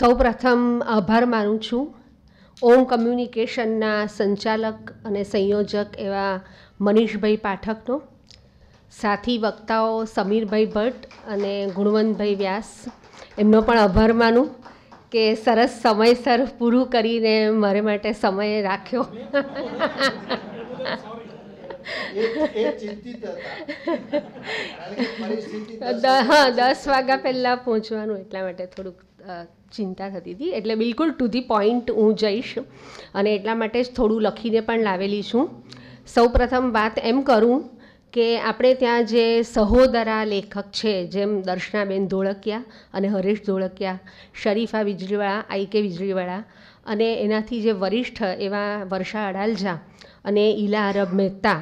સૌપ્રથમ આભાર માનું છું ઓમ કમ્યુનિકેશનના સંચાલક અને સંયોજક એવા મનીષભાઈ પાઠકનો સાથી વક્તાઓ સમીરભાઈ ભટ્ટ અને ગુણવંતભાઈ વ્યાસ એમનો પણ આભાર માનું કે સરસ સમયસર પૂરું કરીને મારે માટે સમય રાખ્યો હા દસ વાગ્યા પહેલાં પહોંચવાનું એટલા માટે થોડુંક ચિંતા થતી હતી એટલે બિલકુલ ટુ ધી પોઈન્ટ હું જઈશ અને એટલા માટે જ થોડું લખીને પણ લાવેલી છું સૌપ્રથમ વાત એમ કરું કે આપણે ત્યાં જે સહોદરા લેખક છે જેમ દર્શનાબેન ધોળકિયા અને હરેશ ધોળકિયા શરીફા વીજળીવાળા આઈ કે વીજળીવાળા અને એનાથી જે વરિષ્ઠ એવા વર્ષા અડાલજા અને ઈલા અરબ મહેતા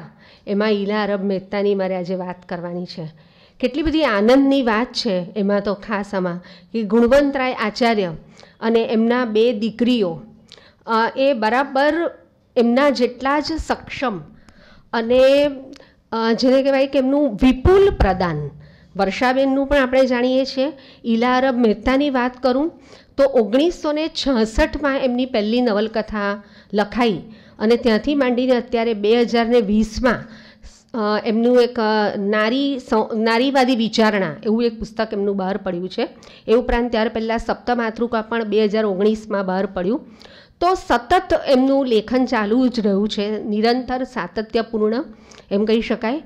એમાં ઈલા અરબ મહેતાની મારે આજે વાત કરવાની છે કેટલી બધી આનંદની વાત છે એમાં તો ખાસ આમાં કે ગુણવંતરાય આચાર્ય અને એમના બે દીકરીઓ એ બરાબર એમના જેટલા જ સક્ષમ અને જેને કહેવાય કે એમનું વિપુલ પ્રદાન વર્ષાબેનનું પણ આપણે જાણીએ છીએ ઈલા અરબ મહેતાની વાત કરું તો ઓગણીસો ને છાસઠમાં એમની પહેલી નવલકથા લખાઈ અને ત્યાંથી માંડીને અત્યારે બે હજાર વીસમાં એમનું એક નારી નારીવાદી વિચારણા એવું એક પુસ્તક એમનું બહાર પડ્યું છે એ ઉપરાંત ત્યાર પહેલાં સપ્તમાતૃકા પણ બે હજાર ઓગણીસમાં બહાર પડ્યું તો સતત એમનું લેખન ચાલુ જ રહ્યું છે નિરંતર સાતત્યપૂર્ણ એમ કહી શકાય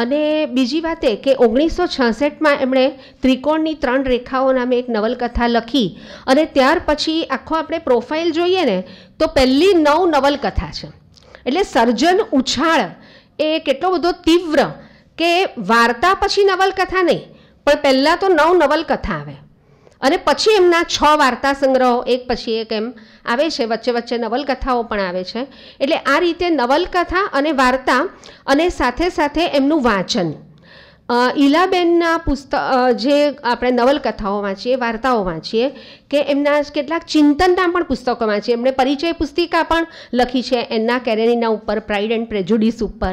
અને બીજી વાત એ કે ઓગણીસો છાસઠમાં એમણે ત્રિકોણની ત્રણ રેખાઓ નામે એક નવલકથા લખી અને ત્યાર પછી આખો આપણે પ્રોફાઇલ જોઈએ ને તો પહેલી નવ નવલકથા છે એટલે સર્જન ઉછાળ એ કેટલો બધો તીવ્ર કે વાર્તા પછી નવલકથા નહીં પણ પહેલાં તો નવ નવલકથા આવે અને પછી એમના છ વાર્તા સંગ્રહો એક પછી એક એમ આવે છે વચ્ચે વચ્ચે નવલકથાઓ પણ આવે છે એટલે આ રીતે નવલકથા અને વાર્તા અને સાથે સાથે એમનું વાંચન ઈલાબેનના પુસ્તક જે આપણે નવલકથાઓ વાંચીએ વાર્તાઓ વાંચીએ કે એમના કેટલાક ચિંતનના પણ પુસ્તકોમાં છે એમણે પરિચય પુસ્તિકા પણ લખી છે એન્ના કેરેનીના ઉપર પ્રાઇડ એન્ડ પ્રેજુડિસ ઉપર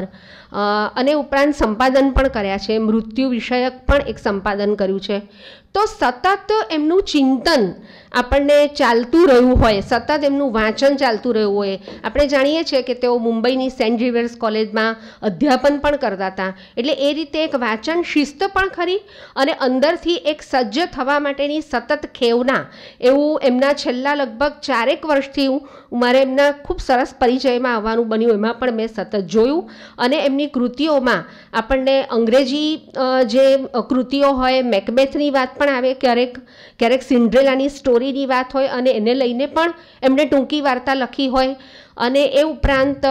અને ઉપરાંત સંપાદન પણ કર્યા છે મૃત્યુ વિષયક પણ એક સંપાદન કર્યું છે તો સતત એમનું ચિંતન આપણને ચાલતું રહ્યું હોય સતત એમનું વાંચન ચાલતું રહ્યું હોય આપણે જાણીએ છીએ કે તેઓ મુંબઈની સેન્ટ ઝેવિયર્સ કોલેજમાં અધ્યાપન પણ કરતા હતા એટલે એ રીતે એક વાંચન શિસ્ત પણ ખરી અને અંદરથી એક સજ્જ થવા માટેની સતત ખેવના એવું એમના છેલ્લા લગભગ ચારેક વર્ષથી હું મારે એમના ખૂબ સરસ પરિચયમાં આવવાનું બન્યું એમાં પણ મેં સતત જોયું અને એમની કૃતિઓમાં આપણને અંગ્રેજી જે કૃતિઓ હોય મેકબેથની વાત પણ આવે ક્યારેક ક્યારેક સિન્ડ્રેલાની સ્ટોરીની વાત હોય અને એને લઈને પણ એમણે ટૂંકી વાર્તા લખી હોય અને એ ઉપરાંત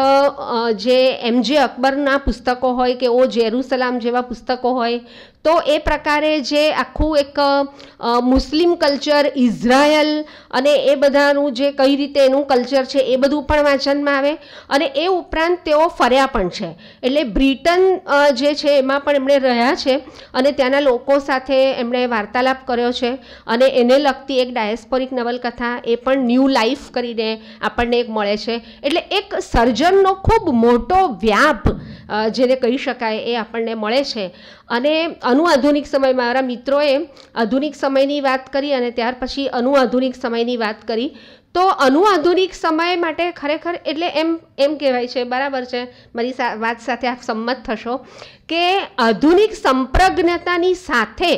જે એમ જે અકબરના પુસ્તકો હોય કે ઓ જેરુસલામ જેવા પુસ્તકો હોય તો એ પ્રકારે જે આખું એક મુસ્લિમ કલ્ચર ઇઝરાયલ અને એ બધાનું જે કઈ રીતે એનું કલ્ચર છે એ બધું પણ વાંચનમાં આવે અને એ ઉપરાંત તેઓ ફર્યા પણ છે એટલે બ્રિટન જે છે એમાં પણ એમણે રહ્યા છે અને ત્યાંના લોકો સાથે એમણે વાર્તાલાપ કર્યો છે અને એને લગતી એક ડાયસ્પોરિક નવલકથા એ પણ ન્યૂ લાઈફ કરીને આપણને એક મળે છે એટલે એક સર્જનનો ખૂબ મોટો વ્યાપ જેને કહી શકાય એ આપણને મળે છે અને અનુઆધુનિક સમયમાં મારા મિત્રોએ આધુનિક સમયની વાત કરી અને ત્યાર પછી અનુઆધુનિક સમયની વાત કરી તો અનુઆધુનિક સમય માટે ખરેખર એટલે એમ એમ કહેવાય છે બરાબર છે મારી વાત સાથે આપ સંમત થશો કે આધુનિક સંપ્રજ્ઞતાની સાથે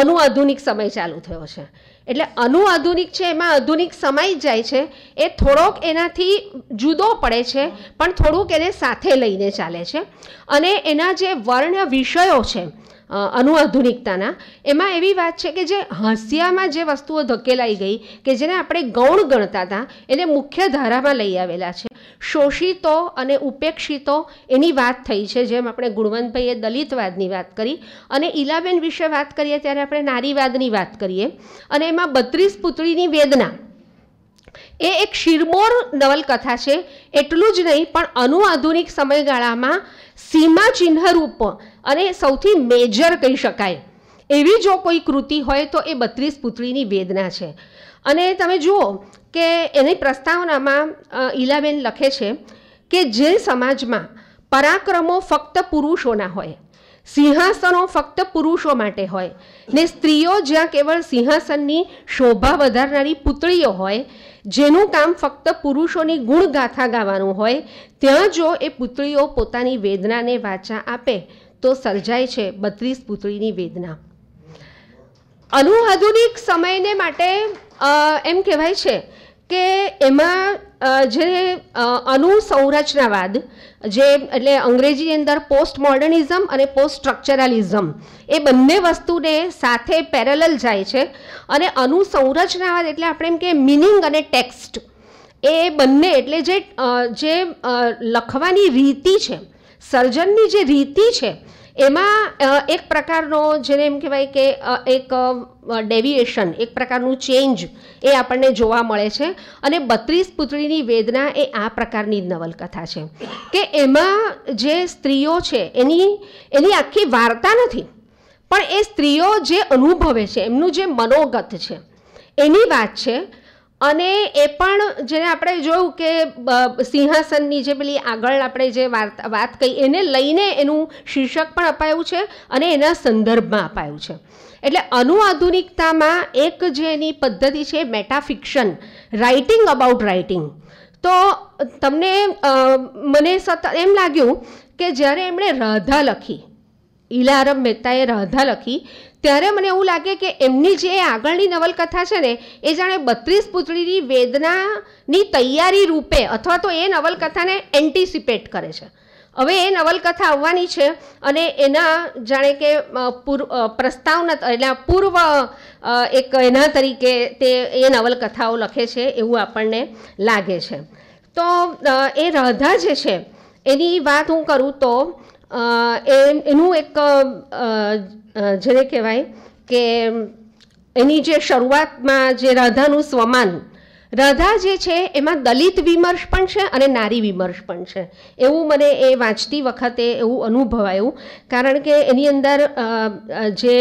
અનુઆધુનિક સમય ચાલુ થયો છે એટલે અનુઆધુનિક છે એમાં આધુનિક સમાઈ જાય છે એ થોડોક એનાથી જુદો પડે છે પણ થોડુંક એને સાથે લઈને ચાલે છે અને એના જે વર્ણ વિષયો છે અનુઆધુનિકતાના એમાં એવી વાત છે કે જે હાંસિયામાં જે વસ્તુઓ ધકેલાઈ ગઈ કે જેને આપણે ગૌણ ગણતા હતા એને મુખ્ય ધારામાં લઈ આવેલા છે શોષિતો અને ઉપેક્ષિતો એની વાત થઈ છે જેમ આપણે ગુણવંતભાઈએ દલિતવાદની વાત કરી અને ઇલાબેન વિશે વાત કરીએ ત્યારે આપણે નારીવાદની વાત કરીએ અને એમાં બત્રીસ પુતળીની વેદના એ એક શિરમોર નવલકથા છે એટલું જ નહીં પણ અનુઆધુનિક સમયગાળામાં સીમાચિહ્નરૂપ અને સૌથી મેજર કહી શકાય એવી જો કોઈ કૃતિ હોય તો એ બત્રીસ પુતળીની વેદના છે અને તમે જુઓ કે એની પ્રસ્તાવનામાં ઈલાબેન લખે છે કે જે સમાજમાં પરાક્રમો ફક્ત પુરુષોના હોય સિંહાસનો ફક્ત પુરુષો માટે હોય ને સ્ત્રીઓ જ્યાં કેવળ સિંહાસનની શોભા વધારનારી પુતળીઓ હોય જેનું કામ ફક્ત પુરુષોની ગુણગાથા ગાવાનું હોય ત્યાં જો એ પુતળીઓ પોતાની વેદનાને વાચા આપે તો સર્જાય છે બત્રીસ પુતળીની વેદના અનુઆધુનિક સમયને માટે એમ કહેવાય છે કે એમાં જે અનુસંરચનાવાદ જે એટલે અંગ્રેજી અંદર પોસ્ટ મોડર્નિઝમ અને પોસ્ટ સ્ટ્રક્ચરાલિઝમ એ બંને વસ્તુને સાથે પેરેલલ જાય છે અને અનુસંરચનાવાદ એટલે આપણે એમ કે મિનિંગ અને ટેક્સ્ટ એ બંને એટલે જે જે લખવાની રીતિ છે સર્જનની જે રીતિ છે એમાં એક પ્રકારનો જેને એમ કહેવાય કે એક ડેવિએશન એક પ્રકારનું ચેન્જ એ આપણને જોવા મળે છે અને બત્રીસ પુતળીની વેદના એ આ પ્રકારની જ નવલકથા છે કે એમાં જે સ્ત્રીઓ છે એની એની આખી વાર્તા નથી પણ એ સ્ત્રીઓ જે અનુભવે છે એમનું જે મનોગત છે એની વાત છે અને એ પણ જેને આપણે જોયું કે સિંહાસનની જે પેલી આગળ આપણે જે વાર્તા વાત કહી એને લઈને એનું શીર્ષક પણ અપાયું છે અને એના સંદર્ભમાં અપાયું છે એટલે અનુઆધુનિકતામાં એક જે એની પદ્ધતિ છે મેટાફિક્શન રાઇટિંગ અબાઉટ રાઇટિંગ તો તમને મને સતત એમ લાગ્યું કે જ્યારે એમણે રાધા લખી ઈલારમ મહેતાએ રાધા લખી ત્યારે મને એવું લાગે કે એમની જે આગળની નવલકથા છે ને એ જાણે બત્રીસ પૂતળીની વેદનાની તૈયારી રૂપે અથવા તો એ નવલકથાને એન્ટિસિપેટ કરે છે હવે એ નવલકથા આવવાની છે અને એના જાણે કે પૂર્વ પ્રસ્તાવના એટલે પૂર્વ એક એના તરીકે તે એ નવલકથાઓ લખે છે એવું આપણને લાગે છે તો એ રાધા જે છે એની વાત હું કરું તો એ એનું એક જેને કહેવાય કે એની જે શરૂઆતમાં જે રાધાનું સ્વમાન રાધા જે છે એમાં દલિત વિમર્શ પણ છે અને નારી વિમર્શ પણ છે એવું મને એ વાંચતી વખતે એવું અનુભવાયું કારણ કે એની અંદર જે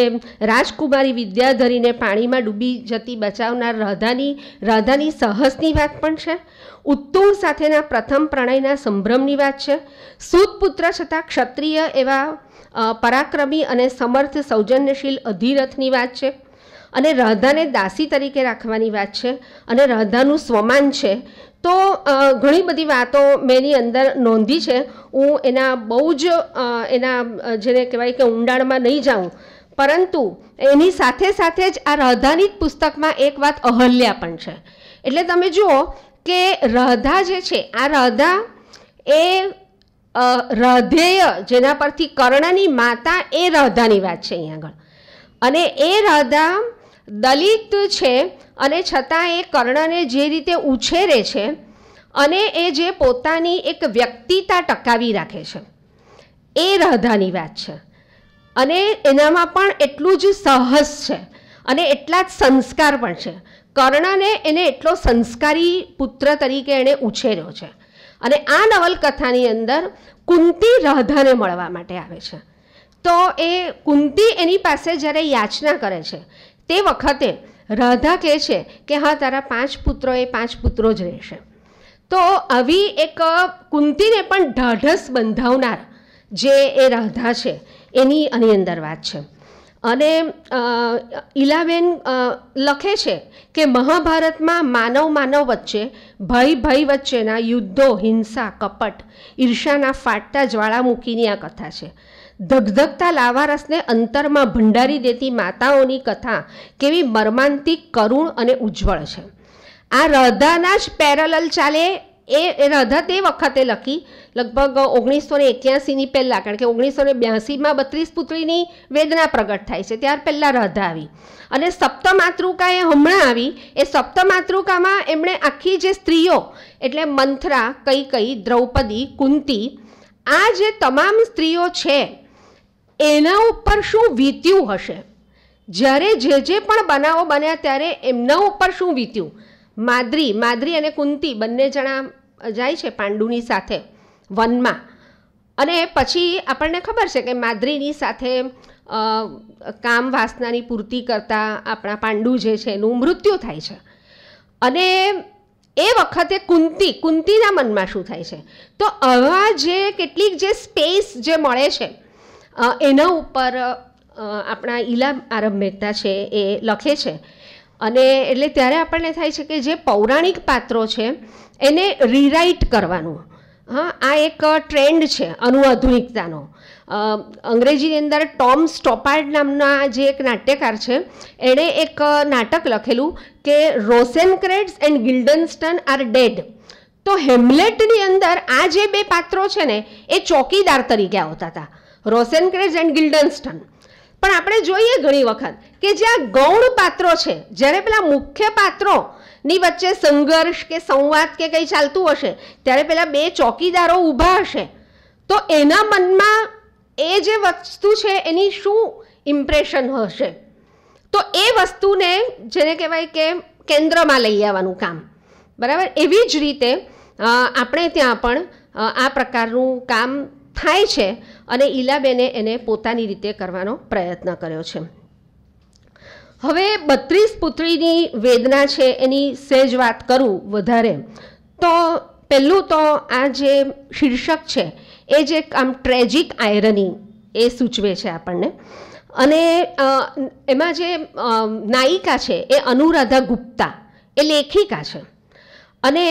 રાજકુમારી વિદ્યાધરીને પાણીમાં ડૂબી જતી બચાવનાર રાધાની રાધાની સહસની વાત પણ છે ઉત્તુંગ સાથેના પ્રથમ પ્રણયના સંભ્રમની વાત છે સૂતપુત્ર છતાં ક્ષત્રિય એવા પરાક્રમી અને સમર્થ સૌજન્યશીલ અધિરથની વાત છે અને રાધાને દાસી તરીકે રાખવાની વાત છે અને રાધાનું સ્વમાન છે તો ઘણી બધી વાતો મેં એની અંદર નોંધી છે હું એના બહુ જ એના જેને કહેવાય કે ઊંડાણમાં નહીં જાઉં પરંતુ એની સાથે સાથે જ આ રાધાની જ પુસ્તકમાં એક વાત અહલ્યા પણ છે એટલે તમે જુઓ કે રાધા જે છે આ રાધા એ હૃદય જેના પરથી કર્ણની માતા એ રાધાની વાત છે અહીં આગળ અને એ રાધા દલિત છે અને છતાં એ કર્ણને જે રીતે ઉછેરે છે અને એ જે પોતાની એક વ્યક્તિતા ટકાવી રાખે છે એ રાધાની વાત છે અને એનામાં પણ એટલું જ સહસ છે અને એટલા જ સંસ્કાર પણ છે કર્ણને એને એટલો સંસ્કારી પુત્ર તરીકે એણે ઉછેર્યો છે અને આ નવલકથાની અંદર કુંતી રાધાને મળવા માટે આવે છે તો એ કુંતી એની પાસે જ્યારે યાચના કરે છે તે વખતે રાધા કહે છે કે હા તારા પાંચ પુત્રો એ પાંચ પુત્રો જ રહેશે તો આવી એક કુંતીને પણ ઢાઢસ બંધાવનાર જે એ રાધા છે એની આની અંદર વાત છે અને ઈલાબેન લખે છે કે મહાભારતમાં માનવ માનવ વચ્ચે ભાઈ ભાઈ વચ્ચેના યુદ્ધો હિંસા કપટ ઈર્ષાના ફાટતા જ્વાળામુખીની આ કથા છે ધગધગતા લાવારસને અંતરમાં ભંડારી દેતી માતાઓની કથા કેવી મર્માંતિક કરુણ અને ઉજ્જવળ છે આ રધાના જ પેરેલલ ચાલે એ રાધા તે વખતે લખી લગભગ ઓગણીસો ને એક્યાસીની પહેલાં કારણ કે ઓગણીસો ને બ્યાસીમાં બત્રીસ પુત્રીની વેદના પ્રગટ થાય છે ત્યાર પહેલાં રધ આવી અને સપ્તમાતૃકા એ હમણાં આવી એ સપ્તમાતૃકામાં એમણે આખી જે સ્ત્રીઓ એટલે મંથરા કઈ કઈ દ્રૌપદી કુંતી આ જે તમામ સ્ત્રીઓ છે એના ઉપર શું વીત્યું હશે જ્યારે જે જે પણ બનાવો બન્યા ત્યારે એમના ઉપર શું વીત્યું માદ્રી માદ્રી અને કુંતી બંને જણા જાય છે પાંડુની સાથે વનમાં અને પછી આપણને ખબર છે કે માદ્રીની સાથે કામ વાસનાની પૂર્તિ કરતાં આપણા પાંડુ જે છે એનું મૃત્યુ થાય છે અને એ વખતે કુંતી કુંતીના મનમાં શું થાય છે તો આવા જે કેટલીક જે સ્પેસ જે મળે છે એના ઉપર આપણા ઈલા આરંભ મહેતા છે એ લખે છે અને એટલે ત્યારે આપણને થાય છે કે જે પૌરાણિક પાત્રો છે એને રીરાઇટ કરવાનું હા આ એક ટ્રેન્ડ છે અનુઆધુનિકતાનો અંગ્રેજીની અંદર ટોમ સ્ટોપાર્ડ નામના જે એક નાટ્યકાર છે એણે એક નાટક લખેલું કે Rosencrantz and Guildenstern are dead તો હેમલેટની અંદર આ જે બે પાત્રો છે ને એ ચોકીદાર તરીકે આવતા હતા રોસેનક્રેડ્સ એન્ડ ગિલ્ડનસ્ટન પણ આપણે જોઈએ ઘણી વખત કે જ્યાં ગૌણ પાત્રો છે જ્યારે પેલા મુખ્ય પાત્રો ની વચ્ચે સંઘર્ષ કે સંવાદ કે કંઈ ચાલતું હશે ત્યારે પેલા બે ચોકીદારો ઊભા હશે તો એના મનમાં એ જે વસ્તુ છે એની શું ઇમ્પ્રેશન હશે તો એ વસ્તુને જેને કહેવાય કે કેન્દ્રમાં લઈ આવવાનું કામ બરાબર એવી જ રીતે આપણે ત્યાં પણ આ પ્રકારનું કામ થાય છે અને ઈલાબેને એને પોતાની રીતે કરવાનો પ્રયત્ન કર્યો છે હવે બત્રીસ પુત્રીની વેદના છે એની સહેજ વાત કરું વધારે તો પહેલું તો આ જે શીર્ષક છે એ જે આમ ટ્રેજિક આયરની એ સૂચવે છે આપણને અને એમાં જે નાયિકા છે એ અનુરાધા ગુપ્તા એ લેખિકા છે અને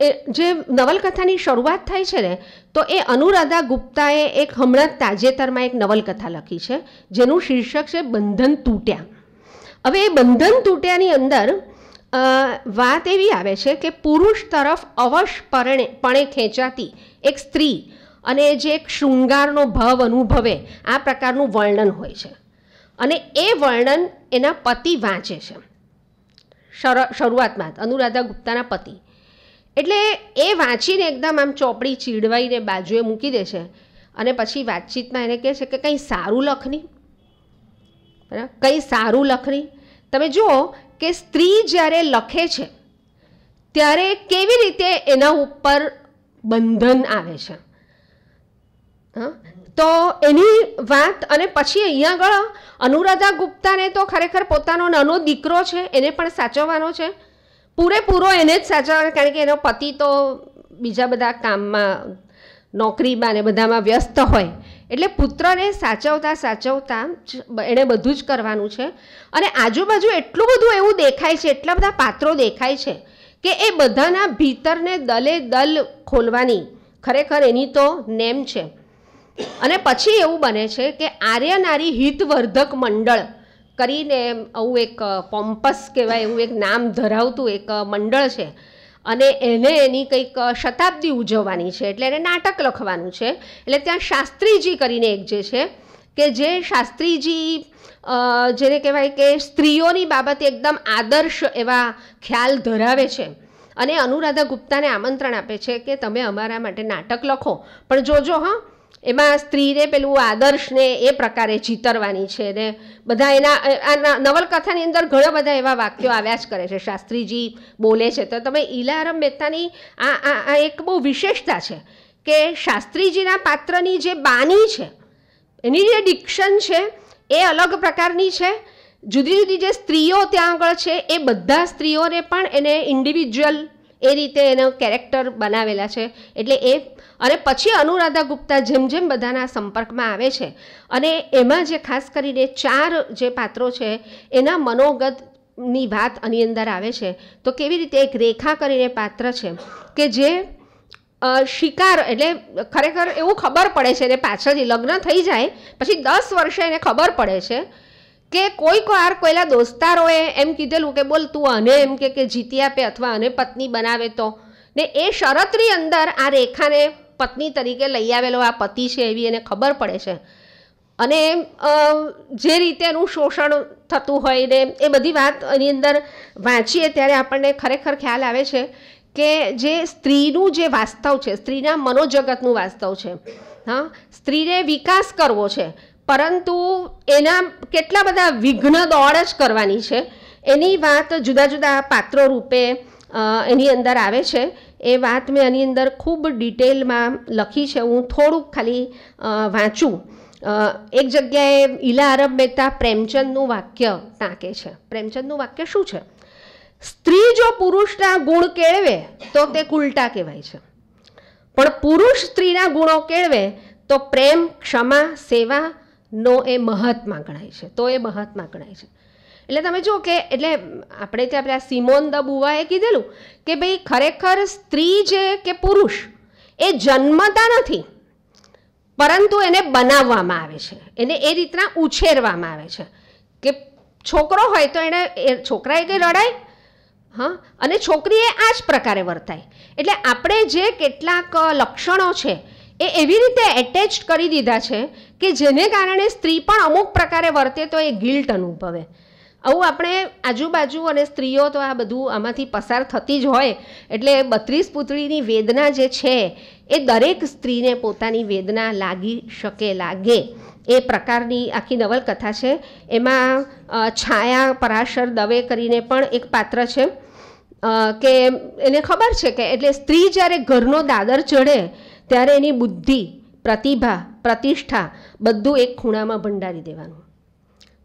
એ જે નવલકથાની શરૂઆત થાય છે ને તો એ અનુરાધા ગુપ્તાએ એક હમણાં તાજેતરમાં એક નવલકથા લખી છે જેનું શીર્ષક છે બંધન તૂટ્યા હવે એ બંધન તૂટ્યાની અંદર વાત એવી આવે છે કે પુરુષ તરફ અવશ પરણે પણે ખેંચાતી એક સ્ત્રી અને જે એક શૃંગારનો ભાવ અનુભવે આ પ્રકારનું વર્ણન હોય છે અને એ વર્ણન એના પતિ વાંચે છે શરૂઆતમાં અનુરાધા ગુપ્તાના પતિ એટલે એ વાંચીને એકદમ આમ ચોપડી ચીડવાઈને બાજુએ મૂકી દે છે અને પછી વાતચીતમાં એને કહે છે કે કંઈ સારું લખની બરાબર કંઈ સારું લખની તમે જુઓ કે સ્ત્રી જ્યારે લખે છે ત્યારે કેવી રીતે એના ઉપર બંધન આવે છે તો એની વાત અને પછી અહીંયા આગળ અનુરાધા ગુપ્તાને તો ખરેખર પોતાનો નાનો દીકરો છે એને પણ સાચવવાનો છે પૂરેપૂરો એને જ સાચવવાનો કારણ કે એનો પતિ તો બીજા બધા કામમાં નોકરીમાં ને બધામાં વ્યસ્ત હોય એટલે પુત્રને સાચવતા સાચવતા એણે બધું જ કરવાનું છે અને આજુબાજુ એટલું બધું એવું દેખાય છે એટલા બધા પાત્રો દેખાય છે કે એ બધાના ભીતરને દલે દલ ખોલવાની ખરેખર એની તો નેમ છે અને પછી એવું બને છે કે આર્યનારી હિતવર્ધક મંડળ કરીને આવું એક પોમ્પસ કહેવાય એવું એક નામ ધરાવતું એક મંડળ છે અને એને એની કંઈક શતાબ્દી ઉજવવાની છે એટલે એને નાટક લખવાનું છે એટલે ત્યાં શાસ્ત્રીજી કરીને એક જે છે કે જે શાસ્ત્રીજી જેને કહેવાય કે સ્ત્રીઓની બાબતે એકદમ આદર્શ એવા ખ્યાલ ધરાવે છે અને અનુરાધા ગુપ્તાને આમંત્રણ આપે છે કે તમે અમારા માટે નાટક લખો પણ જોજો હા એમાં સ્ત્રીને પેલું આદર્શને એ પ્રકારે ચિતરવાની છે ને બધા એના આ નવલકથાની અંદર ઘણા બધા એવા વાક્યો આવ્યા જ કરે છે શાસ્ત્રીજી બોલે છે તો તમે ઈલારામ મહેતાની આ આ એક બહુ વિશેષતા છે કે શાસ્ત્રીજીના પાત્રની જે બાની છે એની જે ડિક્શન છે એ અલગ પ્રકારની છે જુદી જુદી જે સ્ત્રીઓ ત્યાં આગળ છે એ બધા સ્ત્રીઓને પણ એને ઇન્ડિવિજ્યુઅલ એ રીતે એનો કેરેક્ટર બનાવેલા છે એટલે એ અને પછી અનુરાધા ગુપ્તા જેમ જેમ બધાના સંપર્કમાં આવે છે અને એમાં જે ખાસ કરીને ચાર જે પાત્રો છે એના મનોગત ની વાત આની અંદર આવે છે તો કેવી રીતે એક રેખા કરીને પાત્ર છે કે જે શિકાર એટલે ખરેખર એવું ખબર પડે છે એને પાછળથી લગ્ન થઈ જાય પછી દસ વર્ષે એને ખબર પડે છે કે કોઈક વાર કોઈલા દોસ્તારોએ એમ કીધેલું કે બોલ તું આને એમ કે કે જીતી આપે અથવા આને પત્ની બનાવે તો ને એ શરતની અંદર આ રેખાને પત્ની તરીકે લઈ આવેલો આ પતિ છે એવી એને ખબર પડે છે અને જે રીતે એનું શોષણ થતું હોય ને એ બધી વાત એની અંદર વાંચીએ ત્યારે આપણને ખરેખર ખ્યાલ આવે છે કે જે સ્ત્રીનું જે વાસ્તવ છે સ્ત્રીના મનોજગતનું વાસ્તવ છે હા સ્ત્રીને વિકાસ કરવો છે પરંતુ એના કેટલા બધા વિઘ્ન દોડ જ કરવાની છે એની વાત જુદા જુદા પાત્રો રૂપે એની અંદર આવે છે એ વાત મેં એની અંદર ખૂબ ડિટેલમાં લખી છે હું થોડુંક ખાલી વાંચું એક જગ્યાએ ઈલા અરબ મહેતા પ્રેમચંદનું વાક્ય ટાંકે છે પ્રેમચંદનું વાક્ય શું છે સ્ત્રી જો પુરુષના ગુણ કેળવે તો તે કુલટા કહેવાય છે પણ પુરુષ સ્ત્રીના ગુણો કેળવે તો પ્રેમ ક્ષમા સેવા નો એ મહાત્મા ગણાય છે તો એ મહાત્મા ગણાય છે એટલે તમે જુઓ કે એટલે આપણે ત્યાં પેલા સિમોન દ બુવાએ કીધેલું કે ભાઈ ખરેખર સ્ત્રી જે કે પુરુષ એ જન્મતા નથી પરંતુ એને બનાવવામાં આવે છે એને એ રીતના ઉછેરવામાં આવે છે કે છોકરો હોય તો એણે એ છોકરાએ કંઈ લડાય હા અને છોકરીએ આ જ પ્રકારે વર્તાય એટલે આપણે જે કેટલાક લક્ષણો છે એ એવી રીતે એટેચ કરી દીધા છે કે જેને કારણે સ્ત્રી પણ અમુક પ્રકારે વર્તે તો એ ગિલ્ટ અનુભવે આવું આપણે આજુબાજુ અને સ્ત્રીઓ તો આ બધું આમાંથી પસાર થતી જ હોય એટલે બત્રીસ પુતળીની વેદના જે છે એ દરેક સ્ત્રીને પોતાની વેદના લાગી શકે લાગે એ પ્રકારની આખી નવલકથા છે એમાં છાયા પરાશર દવે કરીને પણ એક પાત્ર છે કે એને ખબર છે કે એટલે સ્ત્રી જ્યારે ઘરનો દાદર ચઢે ત્યારે એની બુદ્ધિ પ્રતિભા પ્રતિષ્ઠા બધું એક ખૂણામાં ભંડારી દેવાનું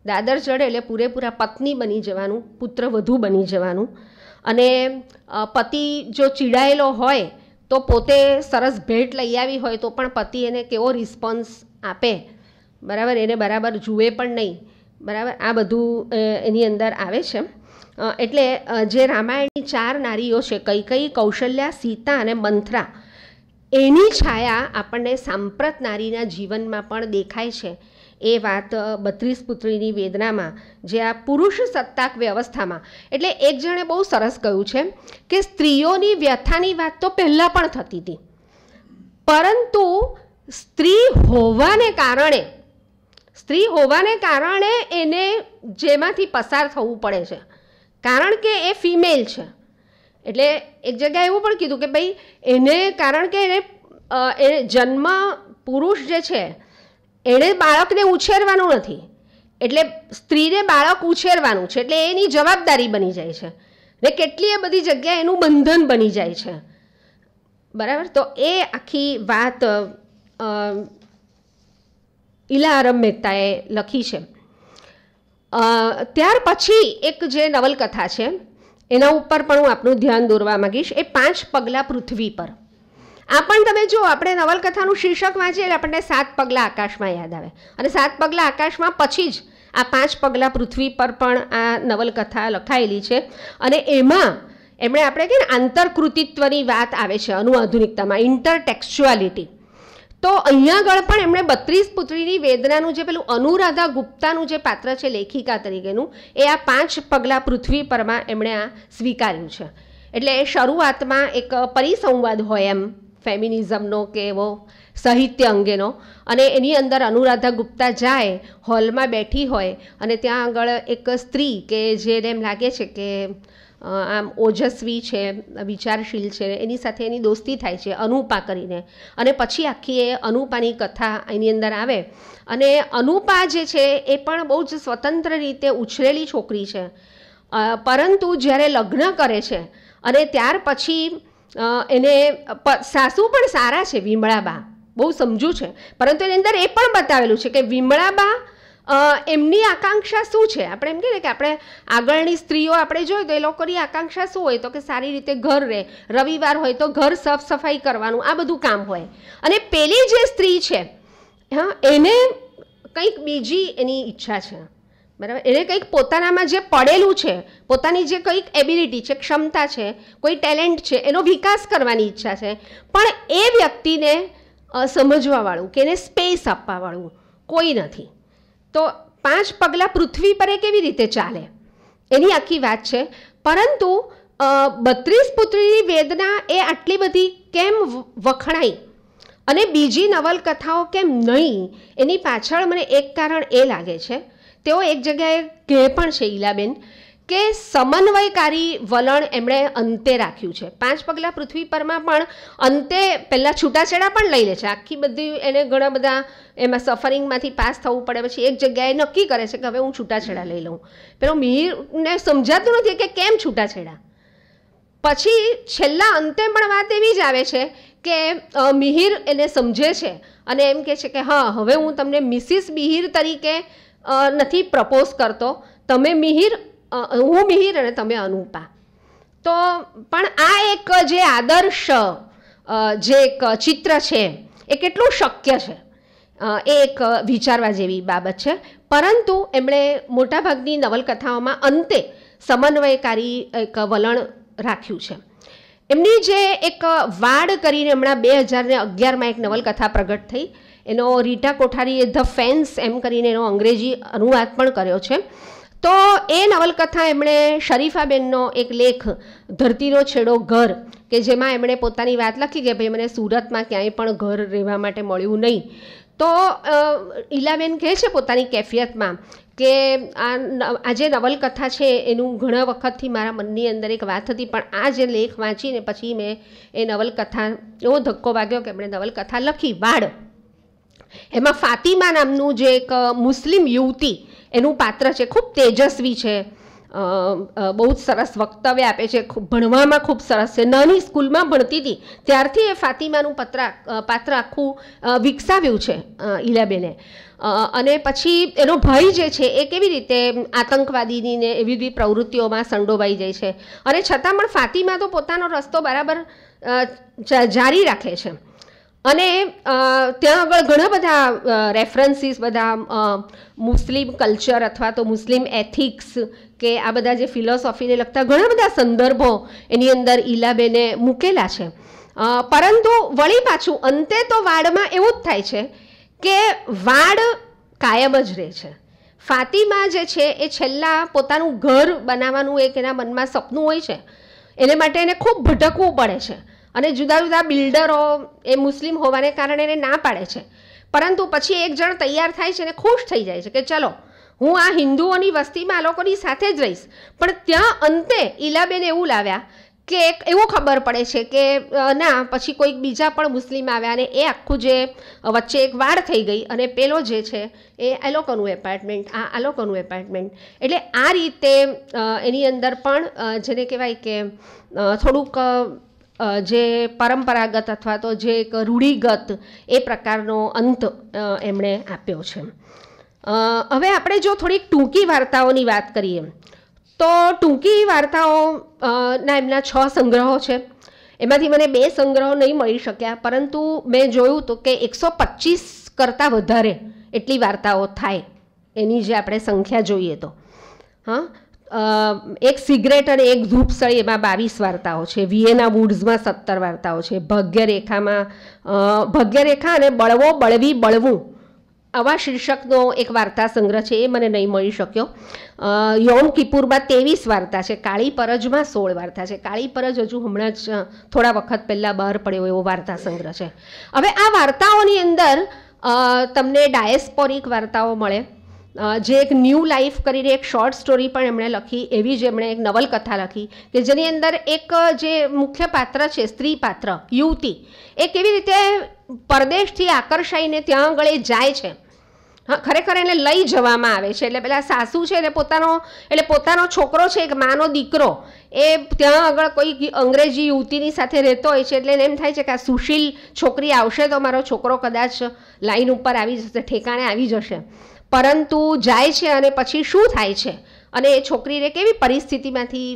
દાદર ચડે એટલે પૂરેપૂરા પત્ની બની જવાનું પુત્ર વધુ બની જવાનું અને પતિ જો ચીડાયેલો હોય તો પોતે સરસ ભેટ લઈ આવી હોય તો પણ પતિ એને કેવો રિસ્પોન્સ આપે બરાબર એને બરાબર જુએ પણ નહીં બરાબર આ બધું એની અંદર આવે છે એટલે જે રામાયણની ચાર નારીઓ છે કઈ કઈ કૌશલ્યા સીતા અને મંથરા એની છાયા આપણને સાંપ્રત નારીના જીવનમાં પણ દેખાય છે એ વાત બત્રીસ પુત્રીની વેદનામાં જે આ પુરુષ સત્તાક વ્યવસ્થામાં એટલે એક જણે બહુ સરસ કહ્યું છે કે સ્ત્રીઓની વ્યથાની વાત તો પહેલાં પણ થતી હતી પરંતુ સ્ત્રી હોવાને કારણે સ્ત્રી હોવાને કારણે એને જેમાંથી પસાર થવું પડે છે કારણ કે એ ફિમેલ છે એટલે એક જગ્યાએ એવું પણ કીધું કે ભાઈ એને કારણ કે એને એ જન્મ પુરુષ જે છે એણે બાળકને ઉછેરવાનું નથી એટલે સ્ત્રીને બાળક ઉછેરવાનું છે એટલે એની જવાબદારી બની જાય છે ને કેટલી એ બધી જગ્યાએ એનું બંધન બની જાય છે બરાબર તો એ આખી વાત ઇલા આરમ મહેતાએ લખી છે ત્યાર પછી એક જે નવલકથા છે એના ઉપર પણ હું આપનું ધ્યાન દોરવા માગીશ એ પાંચ પગલાં પૃથ્વી પર આ પણ તમે જો આપણે નવલકથાનું શીર્ષક વાંચીએ એટલે આપણને સાત પગલાં આકાશમાં યાદ આવે અને સાત પગલાં આકાશમાં પછી જ આ પાંચ પગલાં પૃથ્વી પર પણ આ નવલકથા લખાયેલી છે અને એમાં એમણે આપણે કે આંતરકૃતિત્વની વાત આવે છે અનુઆધુનિકતામાં ઇન્ટરટેક્સ્ચ્યુઆલિટી તો અહીંયા આગળ પણ એમણે બત્રીસ પુત્રીની વેદનાનું જે પેલું અનુરાધા ગુપ્તાનું જે પાત્ર છે લેખિકા તરીકેનું એ આ પાંચ પગલાં પૃથ્વી પરમાં એમણે આ સ્વીકાર્યું છે એટલે શરૂઆતમાં એક પરિસંવાદ હોય એમ ફેમિનિઝમનો કે એવો સાહિત્ય અંગેનો અને એની અંદર અનુરાધા ગુપ્તા જાય હોલમાં બેઠી હોય અને ત્યાં આગળ એક સ્ત્રી કે જેને એમ લાગે છે કે આમ ઓજસ્વી છે વિચારશીલ છે એની સાથે એની દોસ્તી થાય છે અનુપા કરીને અને પછી આખી એ અનુપાની કથા એની અંદર આવે અને અનુપા જે છે એ પણ બહુ જ સ્વતંત્ર રીતે ઉછરેલી છોકરી છે પરંતુ જ્યારે લગ્ન કરે છે અને ત્યાર પછી એને સાસુ પણ સારા છે વિમળાબા બહુ સમજુ છે પરંતુ એની અંદર એ પણ બતાવેલું છે કે વિમળાબા એમની આકાંક્ષા શું છે આપણે એમ કહીએ કે આપણે આગળની સ્ત્રીઓ આપણે જોઈએ તો એ લોકોની આકાંક્ષા શું હોય તો કે સારી રીતે ઘર રહે રવિવાર હોય તો ઘર સાફ સફાઈ કરવાનું આ બધું કામ હોય અને પેલી જે સ્ત્રી છે હા એને કંઈક બીજી એની ઈચ્છા છે બરાબર એને કંઈક પોતાનામાં જે પડેલું છે પોતાની જે કંઈક એબિલિટી છે ક્ષમતા છે કોઈ ટેલેન્ટ છે એનો વિકાસ કરવાની ઈચ્છા છે પણ એ વ્યક્તિને સમજવાવાળું કે એને સ્પેસ આપવાવાળું કોઈ નથી તો પાંચ પગલાં પૃથ્વી પર એ કેવી રીતે ચાલે એની આખી વાત છે પરંતુ બત્રીસ પુત્રીની વેદના એ આટલી બધી કેમ વખણાઈ અને બીજી નવલકથાઓ કેમ નહીં એની પાછળ મને એક કારણ એ લાગે છે તેઓ એક જગ્યાએ કહે પણ છે ઈલાબેન કે સમન્વયકારી વલણ એમણે અંતે રાખ્યું છે પાંચ પગલાં પૃથ્વી પરમાં પણ અંતે પહેલાં છૂટાછેડા પણ લઈ લે છે આખી બધી એને ઘણા બધા એમાં સફરિંગમાંથી પાસ થવું પડે પછી એક જગ્યાએ નક્કી કરે છે કે હવે હું છૂટાછેડા લઈ લઉં પેલો મિહિરને સમજાતું નથી કે કેમ છૂટાછેડા પછી છેલ્લા અંતે પણ વાત એવી જ આવે છે કે મિહિર એને સમજે છે અને એમ કહે છે કે હા હવે હું તમને મિસિસ મિહિર તરીકે નથી પ્રપોઝ કરતો તમે મિહિર હું મિહિર અને તમે અનુપા તો પણ આ એક જે આદર્શ જે એક ચિત્ર છે એ કેટલું શક્ય છે એ એક વિચારવા જેવી બાબત છે પરંતુ એમણે મોટાભાગની નવલકથાઓમાં અંતે સમન્વયકારી એક વલણ રાખ્યું છે એમની જે એક વાડ કરીને હમણાં બે હજારને અગિયારમાં એક નવલકથા પ્રગટ થઈ એનો રીટા કોઠારીએ ધ ફેન્સ એમ કરીને એનો અંગ્રેજી અનુવાદ પણ કર્યો છે તો એ નવલકથા એમણે શરીફાબેનનો એક લેખ ધરતીનો છેડો ઘર કે જેમાં એમણે પોતાની વાત લખી કે ભાઈ મને સુરતમાં ક્યાંય પણ ઘર રહેવા માટે મળ્યું નહીં તો ઈલાબેન કહે છે પોતાની કેફિયતમાં કે આ જે નવલકથા છે એનું ઘણા વખતથી મારા મનની અંદર એક વાત હતી પણ આ જે લેખ વાંચીને પછી મેં એ નવલકથા એવો ધક્કો વાગ્યો કે એમણે નવલકથા લખી વાડ એમાં ફાતિમા નામનું જે એક મુસ્લિમ યુવતી એનું પાત્ર છે ખૂબ તેજસ્વી છે બહુ જ સરસ વક્તવ્ય આપે છે ભણવામાં ખૂબ સરસ છે નાની સ્કૂલમાં ભણતી હતી ત્યારથી એ ફાતિમાનું પત્ર પાત્ર આખું વિકસાવ્યું છે ઇલાબેને અને પછી એનો ભય જે છે એ કેવી રીતે આતંકવાદીની ને એવી બધી પ્રવૃત્તિઓમાં સંડોવાઈ જાય છે અને છતાં પણ ફાતિમા તો પોતાનો રસ્તો બરાબર જારી રાખે છે અને ત્યાં આગળ ઘણા બધા રેફરન્સીસ બધા મુસ્લિમ કલ્ચર અથવા તો મુસ્લિમ એથિક્સ કે આ બધા જે ફિલોસોફીને લગતા ઘણા બધા સંદર્ભો એની અંદર ઈલાબેને મૂકેલા છે પરંતુ વળી પાછું અંતે તો વાડમાં એવું જ થાય છે કે વાડ કાયમ જ રહે છે ફાતિમા જે છે એ છેલ્લા પોતાનું ઘર બનાવવાનું એક એના મનમાં સપનું હોય છે એને માટે એને ખૂબ ભટકવું પડે છે અને જુદા જુદા બિલ્ડરો એ મુસ્લિમ હોવાને કારણે એને ના પાડે છે પરંતુ પછી એક જણ તૈયાર થાય છે અને ખુશ થઈ જાય છે કે ચલો હું આ હિન્દુઓની વસ્તીમાં આ લોકોની સાથે જ રહીશ પણ ત્યાં અંતે ઈલાબેન એવું લાવ્યા કે એક એવું ખબર પડે છે કે ના પછી કોઈક બીજા પણ મુસ્લિમ આવ્યા અને એ આખું જે વચ્ચે એક વાડ થઈ ગઈ અને પેલો જે છે એ આ એપાર્ટમેન્ટ આ આ એપાર્ટમેન્ટ એટલે આ રીતે એની અંદર પણ જેને કહેવાય કે થોડુંક જે પરંપરાગત અથવા તો જે એક રૂઢિગત એ પ્રકારનો અંત એમણે આપ્યો છે હવે આપણે જો થોડીક ટૂંકી વાર્તાઓની વાત કરીએ તો ટૂંકી વાર્તાઓના એમના છ સંગ્રહો છે એમાંથી મને બે સંગ્રહો નહીં મળી શક્યા પરંતુ મેં જોયું તો કે એકસો પચીસ કરતાં વધારે એટલી વાર્તાઓ થાય એની જે આપણે સંખ્યા જોઈએ તો હા એક સિગરેટ અને એક ધૂપસળી એમાં બાવીસ વાર્તાઓ છે વિયેના વુડ્સમાં સત્તર વાર્તાઓ છે ભાગ્યરેખામાં ભગ્યરેખા અને બળવો બળવી બળવું આવા શીર્ષકનો એક વાર્તા સંગ્રહ છે એ મને નહીં મળી શક્યો યોમ કિપુરમાં ત્રેવીસ વાર્તા છે કાળી પરજમાં સોળ વાર્તા છે કાળી પરજ હજુ હમણાં જ થોડા વખત પહેલાં બહાર પડ્યો એવો વાર્તા સંગ્રહ છે હવે આ વાર્તાઓની અંદર તમને ડાયસ્પોરિક વાર્તાઓ મળે જે એક ન્યૂ લાઈફ કરીને એક શોર્ટ સ્ટોરી પણ એમણે લખી એવી જ એમણે એક નવલકથા લખી કે જેની અંદર એક જે મુખ્ય પાત્ર છે સ્ત્રી પાત્ર યુવતી એ કેવી રીતે પરદેશથી આકર્ષાઈને ત્યાં આગળ એ જાય છે હા ખરેખર એને લઈ જવામાં આવે છે એટલે પેલા સાસુ છે એટલે પોતાનો એટલે પોતાનો છોકરો છે એક માનો દીકરો એ ત્યાં આગળ કોઈ અંગ્રેજી યુવતીની સાથે રહેતો હોય છે એટલે એમ થાય છે કે આ સુશીલ છોકરી આવશે તો મારો છોકરો કદાચ લાઈન ઉપર આવી જશે ઠેકાણે આવી જશે પરંતુ જાય છે અને પછી શું થાય છે અને એ છોકરીને કેવી પરિસ્થિતિમાંથી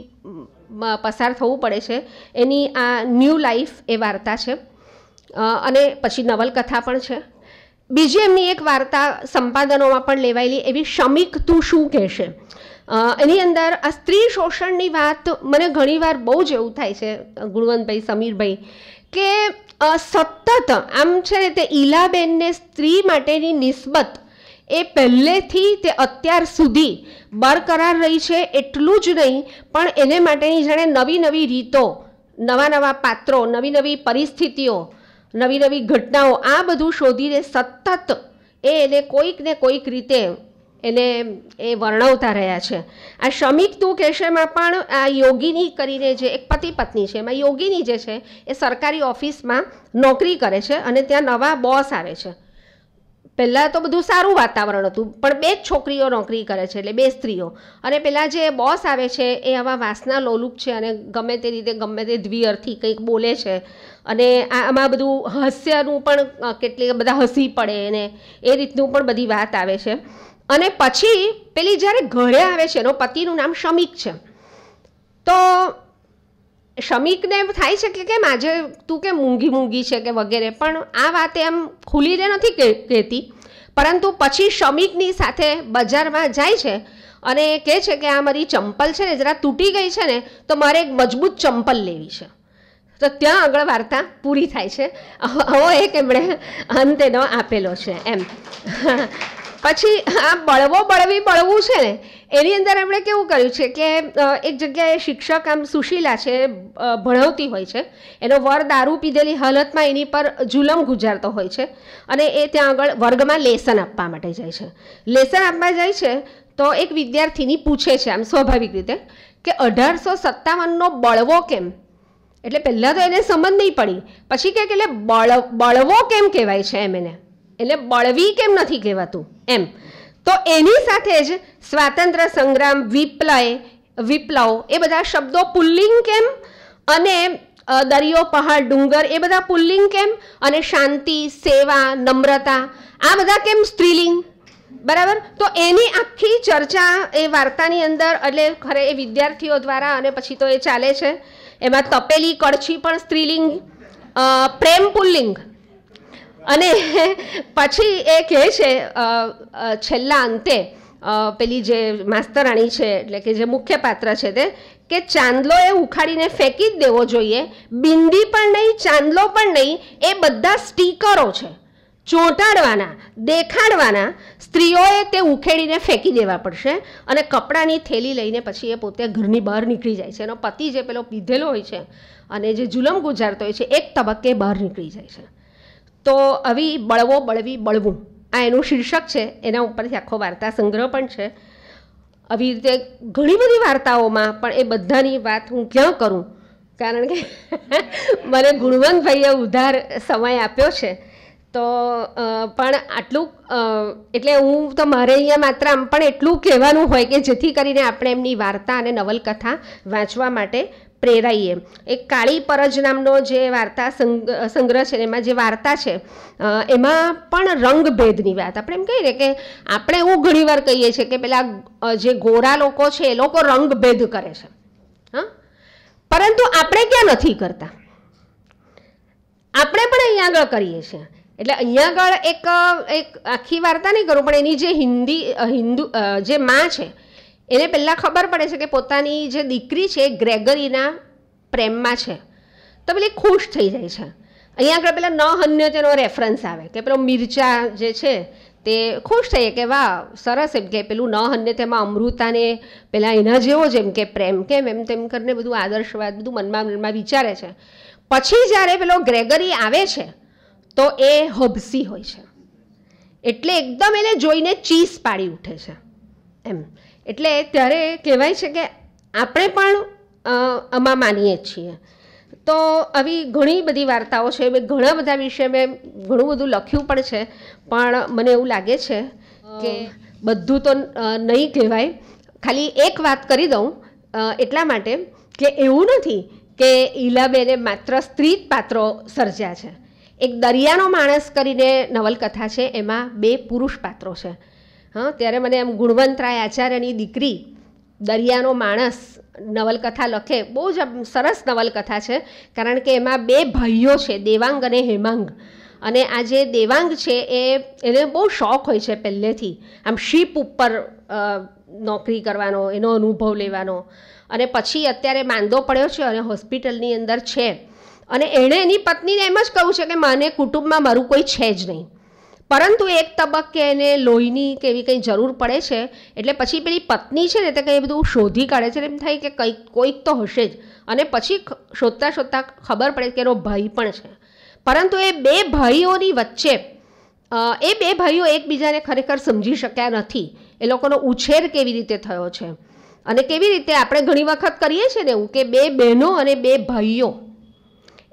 પસાર થવું પડે છે એની આ ન્યૂ લાઈફ એ વાર્તા છે અને પછી નવલકથા પણ છે બીજી એમની એક વાર્તા સંપાદનોમાં પણ લેવાયેલી એવી શમિક તું શું કહેશે એની અંદર આ સ્ત્રી શોષણની વાત મને ઘણીવાર બહુ જ એવું થાય છે ગુણવંતભાઈ સમીરભાઈ કે સતત આમ છે તે ઈલાબેનને સ્ત્રી માટેની નિસ્બત એ પહેલેથી તે અત્યાર સુધી બરકરાર રહી છે એટલું જ નહીં પણ એને માટેની જાણે નવી નવી રીતો નવા નવા પાત્રો નવી નવી પરિસ્થિતિઓ નવી નવી ઘટનાઓ આ બધું શોધીને સતત એ એને કોઈક ને કોઈક રીતે એને એ વર્ણવતા રહ્યા છે આ શમિક તું કેશેમાં પણ આ યોગીની કરીને જે એક પતિ પત્ની છે એમાં યોગીની જે છે એ સરકારી ઓફિસમાં નોકરી કરે છે અને ત્યાં નવા બોસ આવે છે પહેલાં તો બધું સારું વાતાવરણ હતું પણ બે જ છોકરીઓ નોકરી કરે છે એટલે બે સ્ત્રીઓ અને પહેલાં જે બોસ આવે છે એ આવા વાસના લોલુપ છે અને ગમે તે રીતે ગમે તે દ્વિઅર્થી કંઈક બોલે છે અને આમાં બધું હાસ્યનું પણ કેટલી બધા હસી પડે અને એ રીતનું પણ બધી વાત આવે છે અને પછી પેલી જ્યારે ઘરે આવે છે એનો પતિનું નામ શમિક છે તો શમિકને એમ થાય છે કે કેમ આજે તું કે મૂંઘી મૂંઘી છે કે વગેરે પણ આ વાત એમ ખુલીને નથી કહેતી પરંતુ પછી શમિકની સાથે બજારમાં જાય છે અને એ કહે છે કે આ મારી ચંપલ છે ને જરા તૂટી ગઈ છે ને તો મારે એક મજબૂત ચંપલ લેવી છે તો ત્યાં આગળ વાર્તા પૂરી થાય છે આવો એક એમણે અંત એનો આપેલો છે એમ પછી આ બળવો બળવી બળવું છે ને એની અંદર એમણે કેવું કર્યું છે કે એક જગ્યાએ શિક્ષક આમ સુશીલા છે ભણાવતી હોય છે એનો વર દારૂ પીધેલી હાલતમાં એની પર જુલમ ગુજારતો હોય છે અને એ ત્યાં આગળ વર્ગમાં લેસન આપવા માટે જાય છે લેસન આપવા જાય છે તો એક વિદ્યાર્થીની પૂછે છે આમ સ્વાભાવિક રીતે કે અઢારસો સત્તાવનનો બળવો કેમ એટલે પહેલાં તો એને સમજ નહીં પડી પછી કહે કે એટલે બળ બળવો કેમ કહેવાય છે એમ એને એટલે બળવી કેમ નથી કહેવાતું એમ તો એની સાથે જ સ્વાતંત્ર્ય સંગ્રામ વિપ્લય વિપ્લવ એ બધા શબ્દો પુલ્લિંગ કેમ અને દરિયો પહાડ ડુંગર એ બધા પુલ્લિંગ કેમ અને શાંતિ સેવા નમ્રતા આ બધા કેમ સ્ત્રીલિંગ બરાબર તો એની આખી ચર્ચા એ વાર્તાની અંદર એટલે ખરે એ વિદ્યાર્થીઓ દ્વારા અને પછી તો એ ચાલે છે એમાં તપેલી કડછી પણ સ્ત્રીલિંગ પ્રેમ પુલ્લિંગ અને પછી એ કહે છે છેલ્લા અંતે પેલી જે માસ્તરાણી છે એટલે કે જે મુખ્ય પાત્ર છે તે કે ચાંદલો એ ઉખાડીને ફેંકી જ દેવો જોઈએ બિંદી પણ નહીં ચાંદલો પણ નહીં એ બધા સ્ટીકરો છે ચોંટાડવાના દેખાડવાના સ્ત્રીઓએ તે ઉખેડીને ફેંકી દેવા પડશે અને કપડાની થેલી લઈને પછી એ પોતે ઘરની બહાર નીકળી જાય છે એનો પતિ જે પેલો પીધેલો હોય છે અને જે જુલમ ગુજારતો હોય છે એક તબક્કે બહાર નીકળી જાય છે તો આવી બળવો બળવી બળવું આ એનું શીર્ષક છે એના ઉપરથી આખો વાર્તા સંગ્રહ પણ છે આવી રીતે ઘણી બધી વાર્તાઓમાં પણ એ બધાની વાત હું ક્યાં કરું કારણ કે મને ગુણવંતભાઈએ ઉધાર સમય આપ્યો છે તો પણ આટલું એટલે હું તો મારે અહીંયા માત્ર આમ પણ એટલું કહેવાનું હોય કે જેથી કરીને આપણે એમની વાર્તા અને નવલકથા વાંચવા માટે પ્રેરાઈએ એક કાળી પરજ નામનો જે વાર્તા સંગ્રહ છે એમાં જે વાર્તા છે એમાં પણ રંગભેદની વાત આપણે એમ કહીએ ને કે આપણે એવું ઘણીવાર કહીએ છીએ કે પેલા જે ગોરા લોકો છે એ લોકો રંગભેદ કરે છે હા પરંતુ આપણે ક્યાં નથી કરતા આપણે પણ અહીંયા આગળ કરીએ છીએ એટલે અહીંયા આગળ એક એક આખી વાર્તા નહીં કરું પણ એની જે હિન્દી હિન્દુ જે માં છે એને પહેલાં ખબર પડે છે કે પોતાની જે દીકરી છે એ ગ્રેગરીના પ્રેમમાં છે તો પેલી ખુશ થઈ જાય છે અહીંયા આગળ પેલા ન હન્ય તેનો રેફરન્સ આવે કે પેલો મિર્ચા જે છે તે ખુશ થઈએ કે વાહ સરસ એમ કે પેલું ન હન્ય તેમાં અમૃતાને પહેલાં એના જેવો જેમ કે પ્રેમ કેમ એમ તેમ કરીને બધું આદર્શવાદ બધું મનમાં મનમાં વિચારે છે પછી જ્યારે પેલો ગ્રેગરી આવે છે તો એ હબસી હોય છે એટલે એકદમ એને જોઈને ચીસ પાડી ઉઠે છે એમ એટલે ત્યારે કહેવાય છે કે આપણે પણ આમાં માનીએ છીએ તો આવી ઘણી બધી વાર્તાઓ છે મેં ઘણા બધા વિશે મેં ઘણું બધું લખ્યું પણ છે પણ મને એવું લાગે છે કે બધું તો નહીં કહેવાય ખાલી એક વાત કરી દઉં એટલા માટે કે એવું નથી કે ઈલાબેને માત્ર સ્ત્રી પાત્રો સર્જ્યા છે એક દરિયાનો માણસ કરીને નવલકથા છે એમાં બે પુરુષ પાત્રો છે હં ત્યારે મને એમ ગુણવંતરાય આચાર્યની દીકરી દરિયાનો માણસ નવલકથા લખે બહુ જ સરસ નવલકથા છે કારણ કે એમાં બે ભાઈઓ છે દેવાંગ અને હેમાંગ અને આ જે દેવાંગ છે એ એને બહુ શોખ હોય છે પહેલેથી આમ શીપ ઉપર નોકરી કરવાનો એનો અનુભવ લેવાનો અને પછી અત્યારે માંદો પડ્યો છે અને હોસ્પિટલની અંદર છે અને એણે એની પત્નીને એમ જ કહ્યું છે કે મને કુટુંબમાં મારું કોઈ છે જ નહીં પરંતુ એક તબક્કે એને લોહીની કે એવી કંઈ જરૂર પડે છે એટલે પછી પેલી પત્ની છે ને તે કંઈ બધું શોધી કાઢે છે એમ થાય કે કંઈક કોઈક તો હશે જ અને પછી શોધતા શોધતા ખબર પડે કે એનો ભાઈ પણ છે પરંતુ એ બે ભાઈઓની વચ્ચે એ બે ભાઈઓ એકબીજાને ખરેખર સમજી શક્યા નથી એ લોકોનો ઉછેર કેવી રીતે થયો છે અને કેવી રીતે આપણે ઘણી વખત કરીએ છીએ ને એવું કે બે બહેનો અને બે ભાઈઓ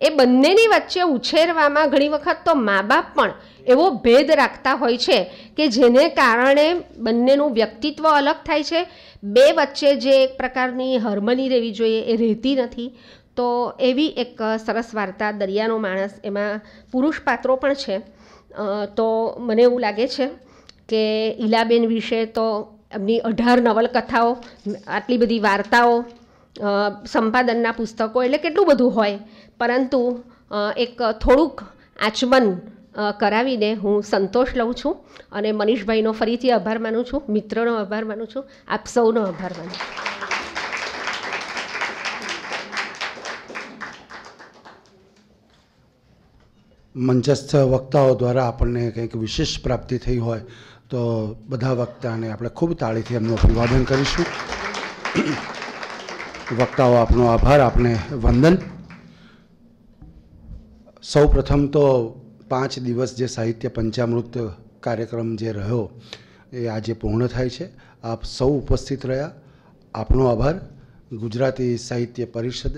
એ બંનેની વચ્ચે ઉછેરવામાં ઘણી વખત તો મા બાપ પણ એવો ભેદ રાખતા હોય છે કે જેને કારણે બંનેનું વ્યક્તિત્વ અલગ થાય છે બે વચ્ચે જે એક પ્રકારની હર્મની રહેવી જોઈએ એ રહેતી નથી તો એવી એક સરસ વાર્તા દરિયાનો માણસ એમાં પુરુષ પાત્રો પણ છે તો મને એવું લાગે છે કે ઈલાબેન વિશે તો એમની અઢાર નવલકથાઓ આટલી બધી વાર્તાઓ સંપાદનના પુસ્તકો એટલે કેટલું બધું હોય પરંતુ એક થોડુંક આચમન કરાવીને હું સંતોષ લઉં છું અને મનીષભાઈનો ફરીથી આભાર માનું છું મિત્રનો આભાર માનું છું આપ સૌનો આભાર માનું છું મંચસ્થ વક્તાઓ દ્વારા આપણને કંઈક વિશેષ પ્રાપ્તિ થઈ હોય તો બધા વક્તાને આપણે ખૂબ તાળીથી એમનું અભિવાદન કરીશું વક્તાઓ આપનો આભાર આપને વંદન સૌ પ્રથમ તો પાંચ દિવસ જે સાહિત્ય પંચામૃત કાર્યક્રમ જે રહ્યો એ આજે પૂર્ણ થાય છે આપ સૌ ઉપસ્થિત રહ્યા આપનો આભાર ગુજરાતી સાહિત્ય પરિષદ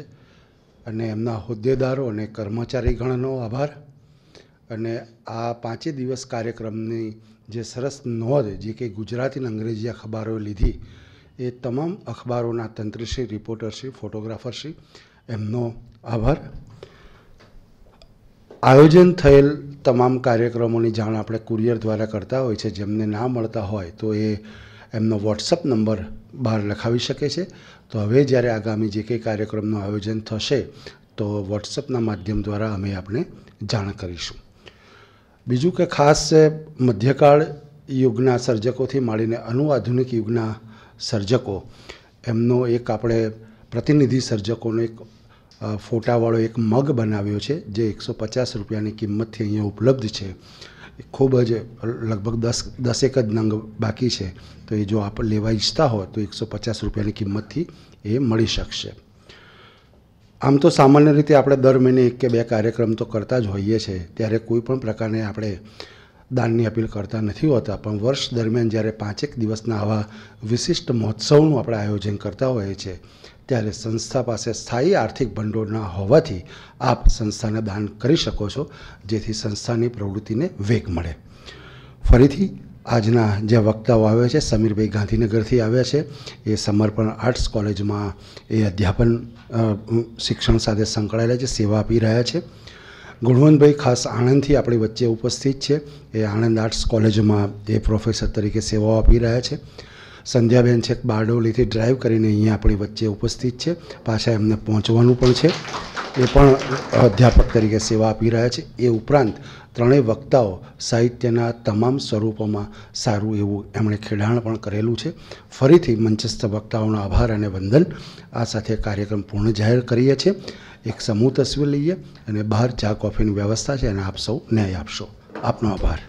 અને એમના હોદ્દેદારો અને કર્મચારીગણનો આભાર અને આ પાંચે દિવસ કાર્યક્રમની જે સરસ નોંધ જે કે ગુજરાતીના અંગ્રેજી અખબારો લીધી એ તમામ અખબારોના તંત્રશ્રી રિપોર્ટરશ્રી ફોટોગ્રાફરશ્રી એમનો આભાર આયોજન થયેલ તમામ કાર્યક્રમોની જાણ આપણે કુરિયર દ્વારા કરતા હોય છે જેમને ના મળતા હોય તો એ એમનો વોટ્સઅપ નંબર બહાર લખાવી શકે છે તો હવે જ્યારે આગામી જે કંઈ કાર્યક્રમનું આયોજન થશે તો વોટ્સઅપના માધ્યમ દ્વારા અમે આપણે જાણ કરીશું બીજું કે ખાસ મધ્યકાળ યુગના સર્જકોથી માંડીને અનુઆધુનિક યુગના સર્જકો એમનો એક આપણે પ્રતિનિધિ સર્જકોનો એક ફોટાવાળો એક મગ બનાવ્યો છે જે એકસો પચાસ રૂપિયાની કિંમતથી અહીંયા ઉપલબ્ધ છે ખૂબ જ લગભગ દસ દસેક જ નંગ બાકી છે તો એ જો આપ લેવા ઈચ્છતા હોય તો એકસો પચાસ રૂપિયાની કિંમતથી એ મળી શકશે આમ તો સામાન્ય રીતે આપણે દર મહિને એક કે બે કાર્યક્રમ તો કરતા જ હોઈએ છીએ ત્યારે કોઈ પણ પ્રકારને આપણે દાનની અપીલ કરતા નથી હોતા પણ વર્ષ દરમિયાન જ્યારે પાંચેક દિવસના આવા વિશિષ્ટ મહોત્સવનું આપણે આયોજન કરતા હોઈએ છીએ ત્યારે સંસ્થા પાસે સ્થાયી આર્થિક ભંડોળ ન હોવાથી આપ સંસ્થાને દાન કરી શકો છો જેથી સંસ્થાની પ્રવૃત્તિને વેગ મળે ફરીથી આજના જે વક્તાઓ આવ્યા છે સમીરભાઈ ગાંધીનગરથી આવ્યા છે એ સમર્પણ આર્ટ્સ કોલેજમાં એ અધ્યાપન શિક્ષણ સાથે સંકળાયેલા છે સેવા આપી રહ્યા છે ગુણવંતભાઈ ખાસ આણંદથી આપણી વચ્ચે ઉપસ્થિત છે એ આણંદ આર્ટ્સ કોલેજમાં એ પ્રોફેસર તરીકે સેવાઓ આપી રહ્યા છે સંધ્યાબેન છેક બારડોલીથી ડ્રાઈવ કરીને અહીંયા આપણી વચ્ચે ઉપસ્થિત છે પાછા એમને પહોંચવાનું પણ છે એ પણ અધ્યાપક તરીકે સેવા આપી રહ્યા છે એ ઉપરાંત ત્રણેય વક્તાઓ સાહિત્યના તમામ સ્વરૂપોમાં સારું એવું એમણે ખેડાણ પણ કરેલું છે ફરીથી મંચસ્થ વક્તાઓનો આભાર અને વંદન આ સાથે કાર્યક્રમ પૂર્ણ જાહેર કરીએ છીએ એક સમૂહ તસવીર લઈએ અને બહાર ચા કોફીની વ્યવસ્થા છે અને આપ સૌ ન્યાય આપશો આપનો આભાર